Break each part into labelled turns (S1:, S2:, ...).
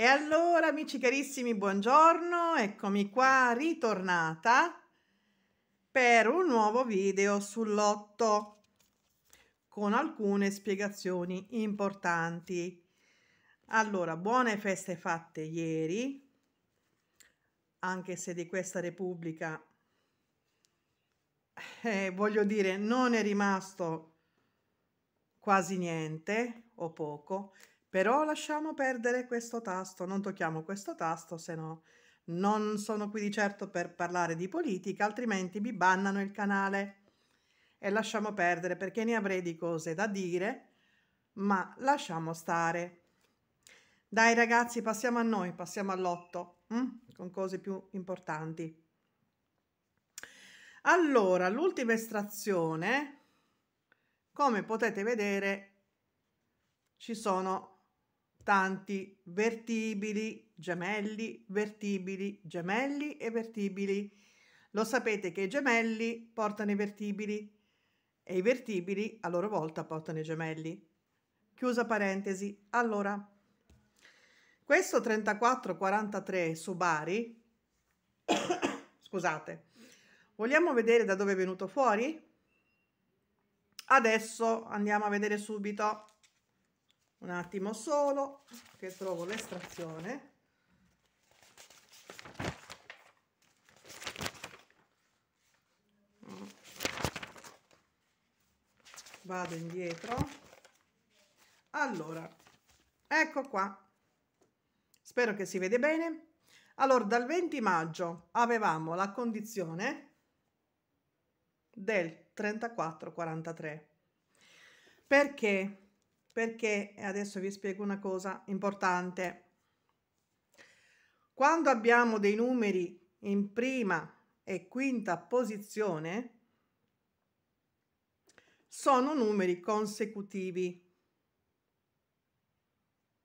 S1: E allora, amici carissimi, buongiorno, eccomi qua ritornata per un nuovo video sull'otto con alcune spiegazioni importanti. Allora, buone feste fatte ieri, anche se di questa Repubblica, eh, voglio dire, non è rimasto quasi niente o poco, però lasciamo perdere questo tasto, non tocchiamo questo tasto, se no non sono qui di certo per parlare di politica, altrimenti mi bannano il canale. E lasciamo perdere perché ne avrei di cose da dire, ma lasciamo stare. Dai ragazzi, passiamo a noi, passiamo all'otto, hm? con cose più importanti. Allora, l'ultima estrazione, come potete vedere, ci sono tanti vertibili, gemelli, vertibili, gemelli e vertibili. Lo sapete che i gemelli portano i vertibili e i vertibili a loro volta portano i gemelli. Chiusa parentesi. Allora, questo 34-43 su Bari, scusate, vogliamo vedere da dove è venuto fuori? Adesso andiamo a vedere subito un attimo solo che trovo l'estrazione vado indietro allora ecco qua spero che si vede bene allora dal 20 maggio avevamo la condizione del 34 43 perché perché adesso vi spiego una cosa importante. Quando abbiamo dei numeri in prima e quinta posizione, sono numeri consecutivi.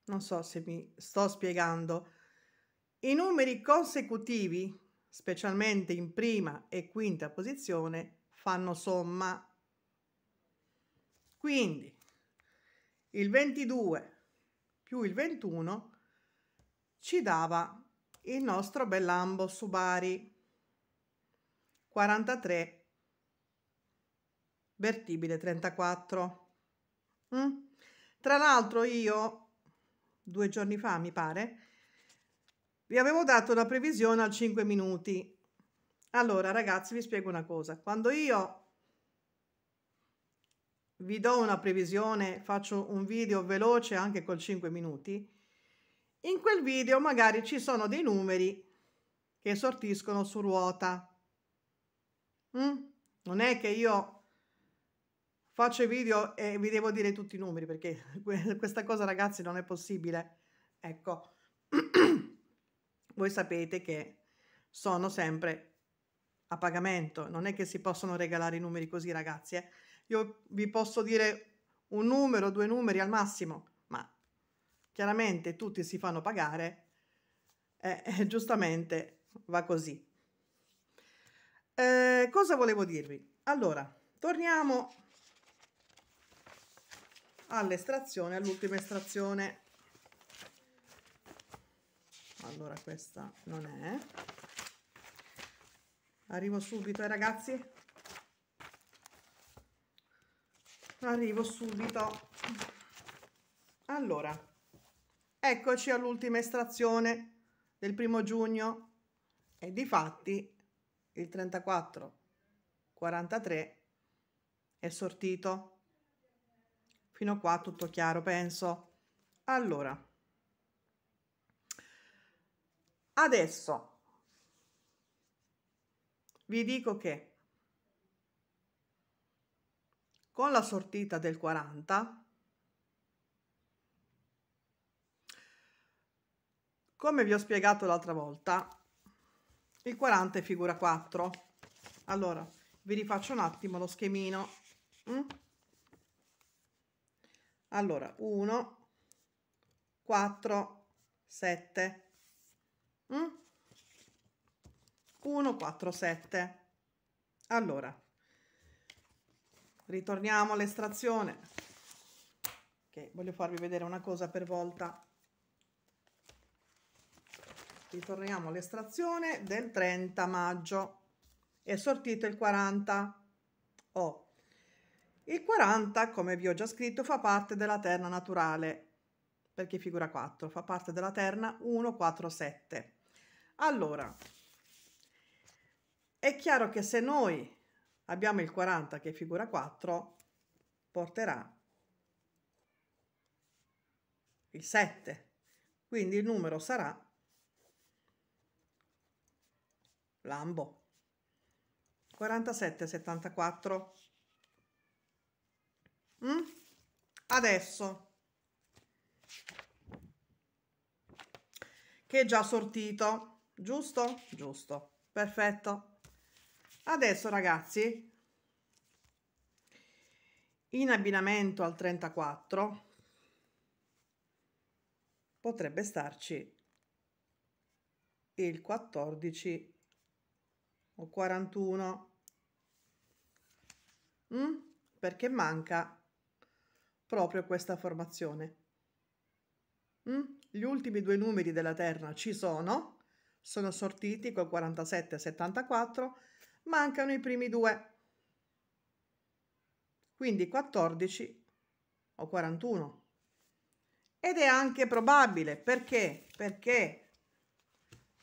S1: Non so se mi sto spiegando. I numeri consecutivi, specialmente in prima e quinta posizione, fanno somma. Quindi il 22 più il 21 ci dava il nostro Bellambo su Bari 43 vertibile 34 mm? tra l'altro io due giorni fa mi pare vi avevo dato la previsione al 5 minuti allora ragazzi vi spiego una cosa quando io vi do una previsione, faccio un video veloce anche col 5 minuti, in quel video magari ci sono dei numeri che sortiscono su ruota. Mm? Non è che io faccio i video e vi devo dire tutti i numeri perché questa cosa ragazzi non è possibile. Ecco, voi sapete che sono sempre a pagamento, non è che si possono regalare i numeri così ragazzi, eh? Io vi posso dire un numero, due numeri al massimo, ma chiaramente tutti si fanno pagare e eh, eh, giustamente va così. Eh, cosa volevo dirvi? Allora, torniamo all'estrazione, all'ultima estrazione. Allora, questa non è. Arrivo subito, eh, ragazzi. arrivo subito allora eccoci all'ultima estrazione del primo giugno e di fatti il 34 43 è sortito fino a qua tutto chiaro penso allora adesso vi dico che con la sortita del 40 come vi ho spiegato l'altra volta il 40 è figura 4 allora vi rifaccio un attimo lo schemino mm? allora 1 4 7 1 4 7 allora ritorniamo all'estrazione ok voglio farvi vedere una cosa per volta ritorniamo all'estrazione del 30 maggio è sortito il 40 oh. il 40 come vi ho già scritto fa parte della terna naturale perché figura 4 fa parte della terna 147 allora è chiaro che se noi abbiamo il 40 che figura 4 porterà il 7 quindi il numero sarà lambo 47 74 mm? adesso che è già sortito giusto giusto perfetto Adesso ragazzi, in abbinamento al 34 potrebbe starci il 14 o 41 mm? perché manca proprio questa formazione. Mm? Gli ultimi due numeri della terna ci sono, sono sortiti col 47 e 74 mancano i primi due. Quindi 14 o 41. Ed è anche probabile, perché? Perché,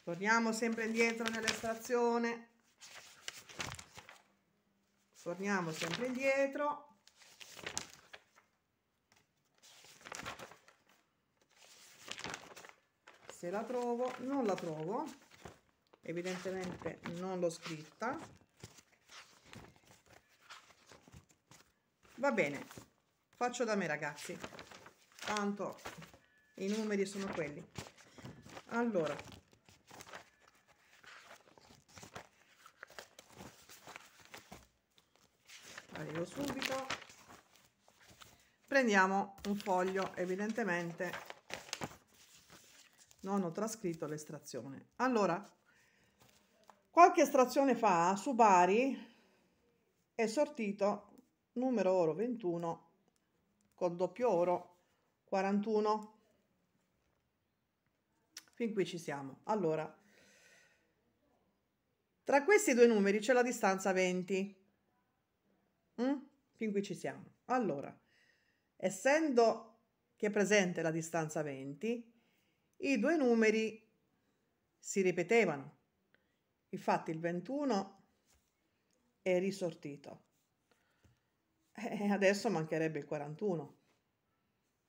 S1: torniamo sempre indietro nell'estrazione, torniamo sempre indietro, se la trovo, non la trovo, evidentemente non l'ho scritta va bene faccio da me ragazzi tanto i numeri sono quelli allora arrivo subito prendiamo un foglio evidentemente non ho trascritto l'estrazione allora Qualche estrazione fa su Bari è sortito numero oro 21 col doppio oro 41. Fin qui ci siamo. Allora, tra questi due numeri c'è la distanza 20. Mm? Fin qui ci siamo. Allora, essendo che è presente la distanza 20, i due numeri si ripetevano Infatti il 21 è risortito. E eh, adesso mancherebbe il 41.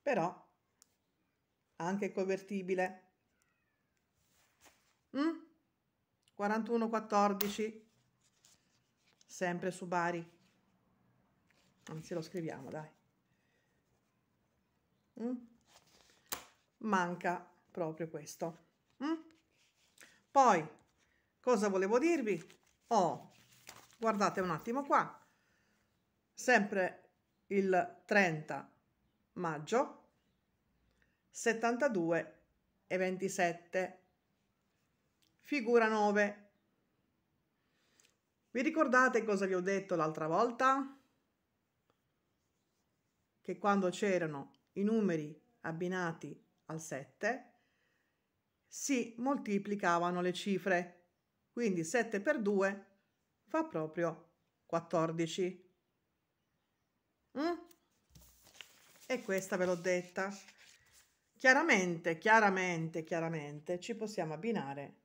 S1: Però anche convertibile. Mm? 41-14, sempre su Bari. Anzi, lo scriviamo, dai. Mm? Manca proprio questo. Mm? Poi, Cosa volevo dirvi? Oh, guardate un attimo qua, sempre il 30 maggio, 72 e 27, figura 9. Vi ricordate cosa vi ho detto l'altra volta? Che quando c'erano i numeri abbinati al 7 si moltiplicavano le cifre quindi 7 per 2 fa proprio 14. Mm? E questa ve l'ho detta. Chiaramente, chiaramente, chiaramente ci possiamo abbinare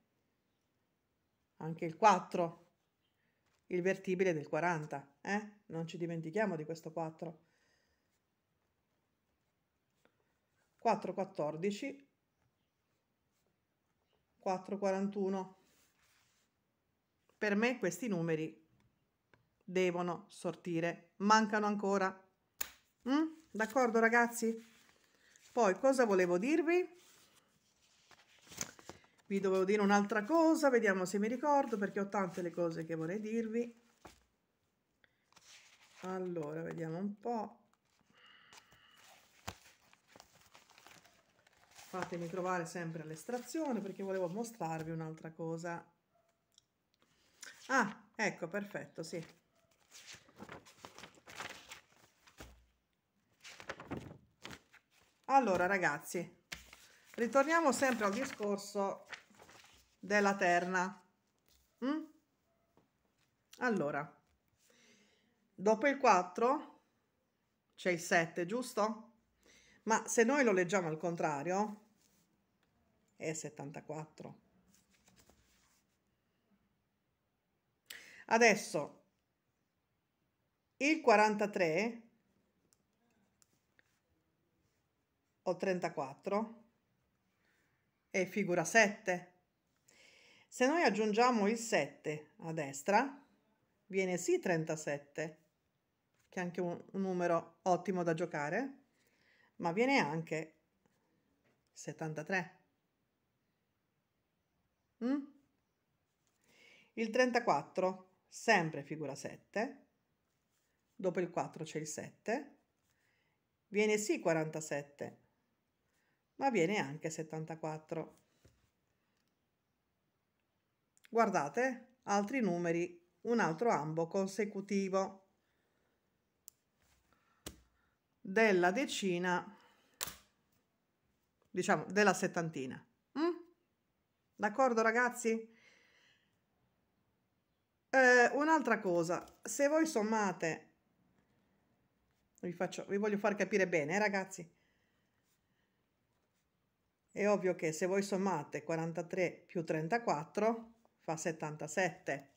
S1: anche il 4, il vertibile del 40, eh? Non ci dimentichiamo di questo 4. 4, 14, 4, 41. Per me questi numeri devono sortire, mancano ancora. Mm? D'accordo ragazzi? Poi cosa volevo dirvi? Vi dovevo dire un'altra cosa, vediamo se mi ricordo perché ho tante le cose che vorrei dirvi. Allora, vediamo un po'. Fatemi trovare sempre l'estrazione perché volevo mostrarvi un'altra cosa. Ah, ecco, perfetto, sì. Allora, ragazzi, ritorniamo sempre al discorso della terna. Mm? Allora, dopo il 4 c'è il 7, giusto? Ma se noi lo leggiamo al contrario, è 74. Adesso il 43 o 34 è figura 7. Se noi aggiungiamo il 7 a destra, viene sì 37, che è anche un, un numero ottimo da giocare, ma viene anche 73. Mm? Il 34 sempre figura 7, dopo il 4 c'è il 7, viene sì 47, ma viene anche 74. Guardate, altri numeri, un altro ambo consecutivo della decina, diciamo della settantina. Mm? D'accordo ragazzi? Eh, un'altra cosa, se voi sommate, vi, faccio, vi voglio far capire bene, eh, ragazzi, è ovvio che se voi sommate 43 più 34 fa 77.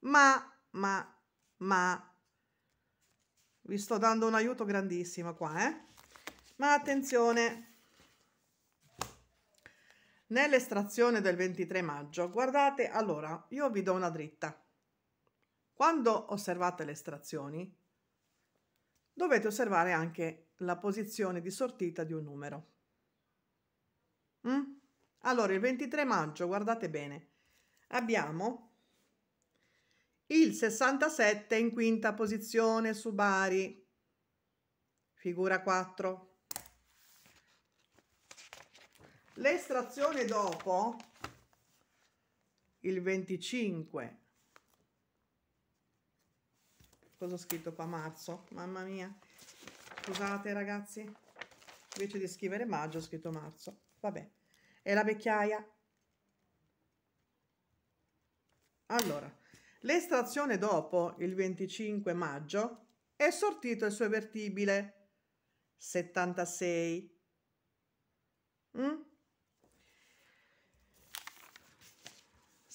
S1: Ma, ma, ma, vi sto dando un aiuto grandissimo qua, eh? Ma attenzione, Nell'estrazione del 23 maggio, guardate, allora, io vi do una dritta. Quando osservate le estrazioni, dovete osservare anche la posizione di sortita di un numero. Mm? Allora, il 23 maggio, guardate bene, abbiamo il 67 in quinta posizione su Bari, figura 4. L'estrazione dopo, il 25, cosa ho scritto qua? Marzo, mamma mia, scusate ragazzi, invece di scrivere maggio ho scritto marzo, vabbè, è la vecchiaia. Allora, l'estrazione dopo il 25 maggio è sortito il suo vertibile 76. Mm?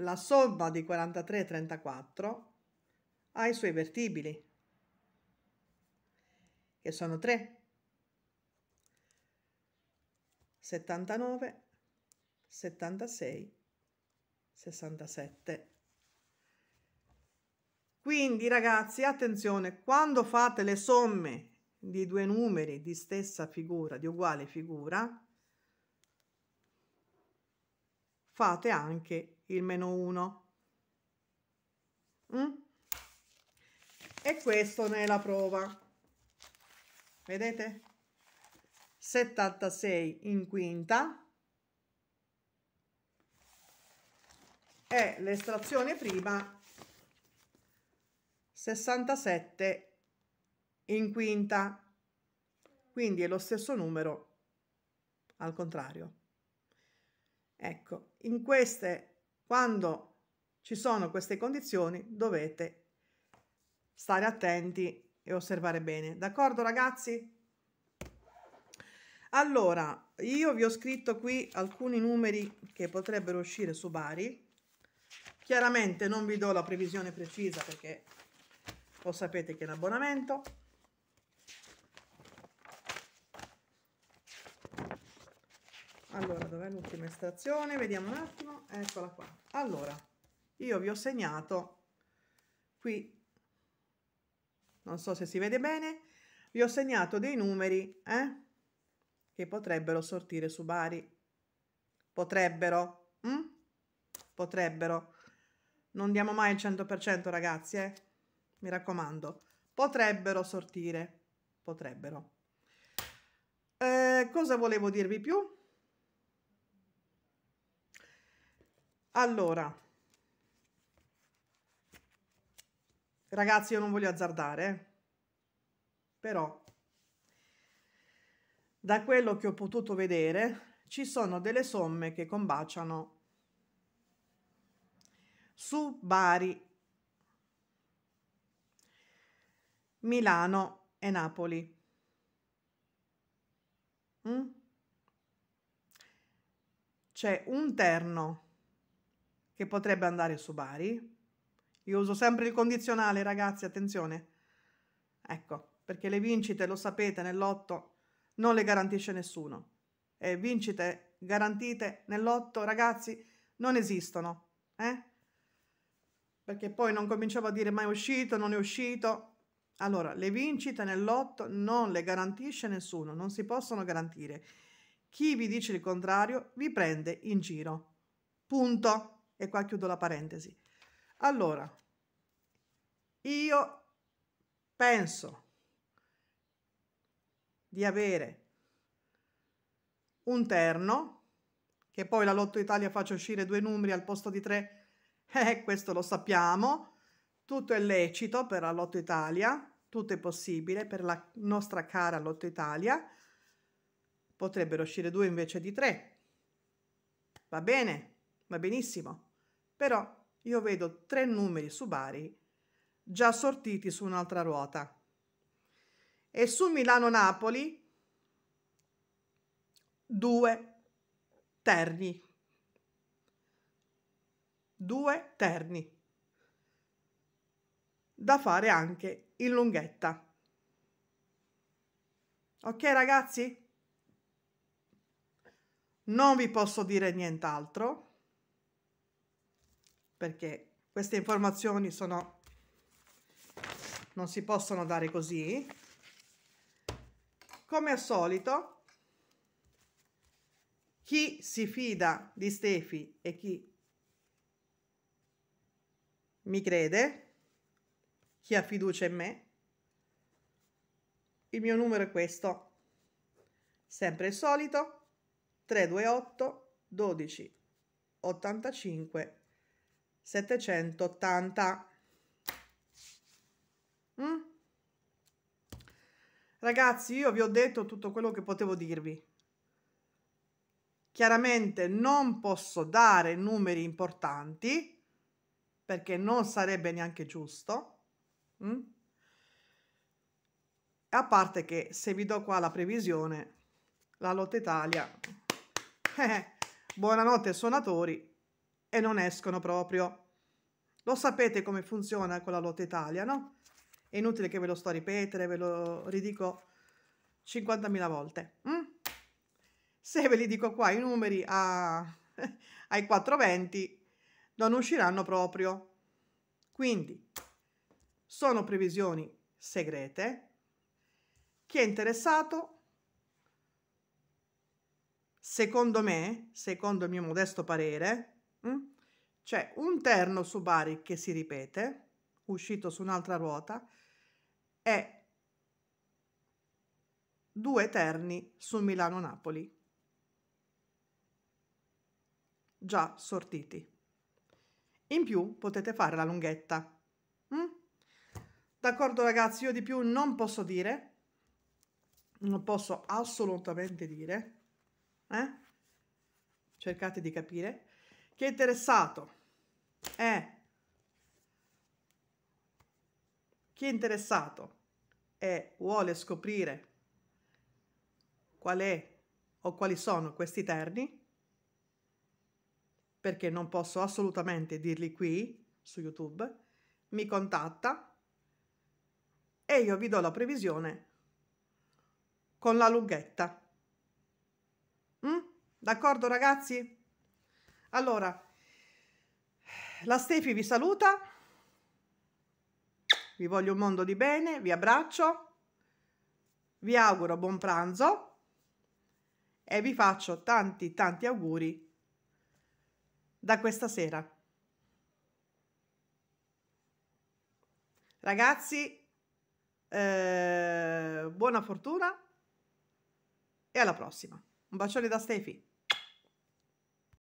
S1: la somma di 43 e 34 ha i suoi vertibili, che sono 3. 79, 76, 67. Quindi ragazzi, attenzione, quando fate le somme di due numeri di stessa figura, di uguale figura, fate anche il meno 1 mm? e questo ne è la prova vedete 76 in quinta e l'estrazione prima 67 in quinta quindi è lo stesso numero al contrario ecco in queste quando ci sono queste condizioni dovete stare attenti e osservare bene. D'accordo ragazzi? Allora, io vi ho scritto qui alcuni numeri che potrebbero uscire su Bari. Chiaramente non vi do la previsione precisa perché lo sapete che è un abbonamento. allora dov'è l'ultima estrazione vediamo un attimo eccola qua allora io vi ho segnato qui non so se si vede bene vi ho segnato dei numeri eh, che potrebbero sortire su Bari potrebbero hm? potrebbero non diamo mai il 100% ragazzi eh? mi raccomando potrebbero sortire potrebbero eh, cosa volevo dirvi più Allora, ragazzi, io non voglio azzardare, però da quello che ho potuto vedere ci sono delle somme che combaciano su Bari, Milano e Napoli. Mm? C'è un terno che potrebbe andare su Bari. Io uso sempre il condizionale, ragazzi, attenzione. Ecco, perché le vincite, lo sapete, nell'otto non le garantisce nessuno. E vincite garantite nell'otto, ragazzi, non esistono. Eh? Perché poi non cominciavo a dire mai uscito, non è uscito. Allora, le vincite nell'otto non le garantisce nessuno, non si possono garantire. Chi vi dice il contrario vi prende in giro. Punto. E qua chiudo la parentesi. Allora, io penso di avere un terno, che poi la Lotto Italia faccia uscire due numeri al posto di tre, eh, questo lo sappiamo, tutto è lecito per la Lotto Italia, tutto è possibile per la nostra cara Lotto Italia, potrebbero uscire due invece di tre, va bene, va benissimo però io vedo tre numeri su Bari già sortiti su un'altra ruota. E su Milano-Napoli due terni. Due terni. Da fare anche in lunghetta. Ok ragazzi? Non vi posso dire nient'altro perché queste informazioni sono non si possono dare così come al solito chi si fida di Stefi e chi mi crede chi ha fiducia in me il mio numero è questo sempre il solito 328 12 85 780 mm? ragazzi io vi ho detto tutto quello che potevo dirvi chiaramente non posso dare numeri importanti perché non sarebbe neanche giusto mm? a parte che se vi do qua la previsione la lotta Italia eh, buonanotte suonatori e non escono proprio lo sapete come funziona con la lotta Italia, no? È inutile che ve lo sto a ripetere, ve lo ridico 50.000 volte. Mm? Se ve li dico qua i numeri a, ai 420 non usciranno proprio. Quindi sono previsioni segrete. Chi è interessato, secondo me, secondo il mio modesto parere, mm? C'è un terno su Bari che si ripete, uscito su un'altra ruota, e due terni su Milano-Napoli, già sortiti. In più potete fare la lunghetta. Mm? D'accordo ragazzi, io di più non posso dire, non posso assolutamente dire, eh? cercate di capire. Chi è interessato eh. Chi è interessato e vuole scoprire qual è o quali sono questi terni, perché non posso assolutamente dirli qui su YouTube, mi contatta e io vi do la previsione con la lunghetta. Mm? D'accordo ragazzi? Allora, la Stefi vi saluta, vi voglio un mondo di bene, vi abbraccio, vi auguro buon pranzo e vi faccio tanti tanti auguri da questa sera. Ragazzi, eh, buona fortuna e alla prossima. Un bacione da Stefi.